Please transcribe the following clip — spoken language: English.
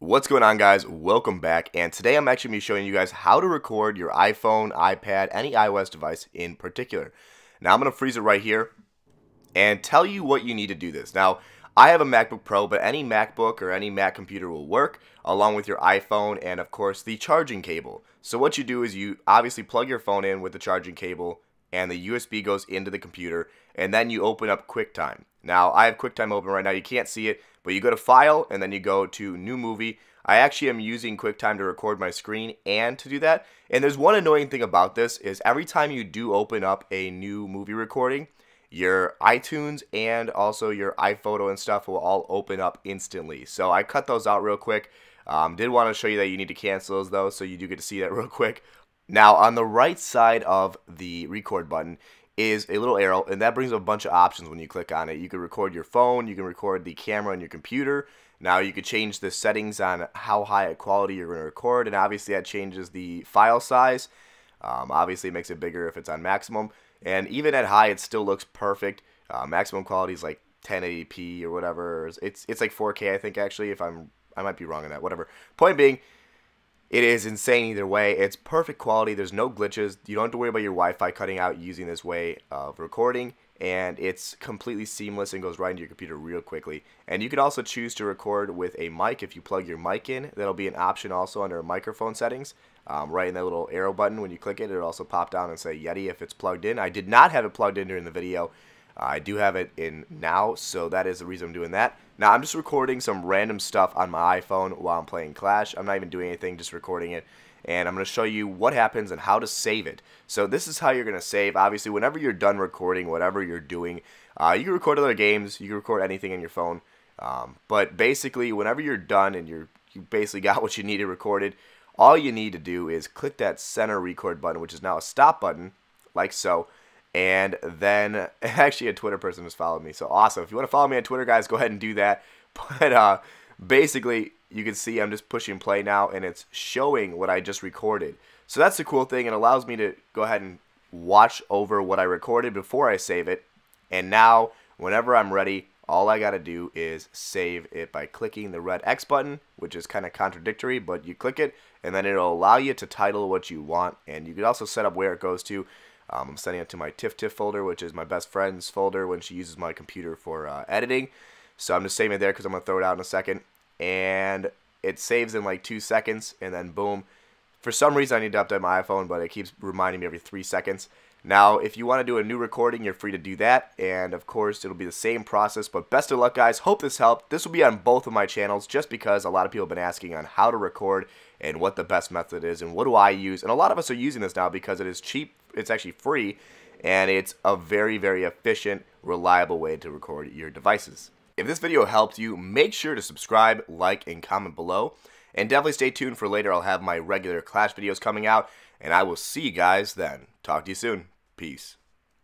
What's going on, guys? Welcome back. And today I'm actually going to be showing you guys how to record your iPhone, iPad, any iOS device in particular. Now I'm going to freeze it right here and tell you what you need to do this. Now, I have a MacBook Pro, but any MacBook or any Mac computer will work, along with your iPhone and, of course, the charging cable. So, what you do is you obviously plug your phone in with the charging cable, and the USB goes into the computer, and then you open up QuickTime. Now, I have QuickTime open right now. You can't see it, but you go to File and then you go to New Movie. I actually am using QuickTime to record my screen and to do that. And there's one annoying thing about this is every time you do open up a new movie recording, your iTunes and also your iPhoto and stuff will all open up instantly. So I cut those out real quick. Um, did want to show you that you need to cancel those though, so you do get to see that real quick. Now on the right side of the record button is a little arrow, and that brings a bunch of options when you click on it. You can record your phone, you can record the camera on your computer. Now you can change the settings on how high a quality you're going to record, and obviously that changes the file size. Um, obviously, it makes it bigger if it's on maximum, and even at high, it still looks perfect. Uh, maximum quality is like 1080p or whatever. It's it's like 4K, I think actually. If I'm I might be wrong on that. Whatever. Point being, it is insane either way. It's perfect quality. There's no glitches. You don't have to worry about your Wi-Fi cutting out using this way of recording. And it's completely seamless and goes right into your computer real quickly. And you can also choose to record with a mic if you plug your mic in. That'll be an option also under microphone settings. Um, right in that little arrow button when you click it, it'll also pop down and say Yeti if it's plugged in. I did not have it plugged in during the video, I do have it in now, so that is the reason I'm doing that. Now, I'm just recording some random stuff on my iPhone while I'm playing Clash. I'm not even doing anything, just recording it. And I'm going to show you what happens and how to save it. So this is how you're going to save. Obviously, whenever you're done recording, whatever you're doing, uh, you can record other games. You can record anything on your phone. Um, but basically, whenever you're done and you're, you basically got what you needed recorded, all you need to do is click that center record button, which is now a stop button, like so. And then actually a Twitter person has followed me. So awesome. If you want to follow me on Twitter, guys, go ahead and do that. But uh, basically, you can see I'm just pushing play now and it's showing what I just recorded. So that's the cool thing. It allows me to go ahead and watch over what I recorded before I save it. And now, whenever I'm ready, all I got to do is save it by clicking the red X button, which is kind of contradictory, but you click it and then it'll allow you to title what you want. And you can also set up where it goes to. Um, I'm sending it to my TIFF TIFF folder, which is my best friend's folder when she uses my computer for uh, editing. So I'm just saving it there because I'm going to throw it out in a second. And it saves in like two seconds, and then boom. For some reason, I need to update my iPhone, but it keeps reminding me every three seconds. Now, if you want to do a new recording, you're free to do that. And of course, it'll be the same process. But best of luck, guys. Hope this helped. This will be on both of my channels just because a lot of people have been asking on how to record and what the best method is and what do I use. And a lot of us are using this now because it is cheap, it's actually free, and it's a very, very efficient, reliable way to record your devices. If this video helped you, make sure to subscribe, like, and comment below. And definitely stay tuned for later. I'll have my regular Clash videos coming out, and I will see you guys then. Talk to you soon. Peace.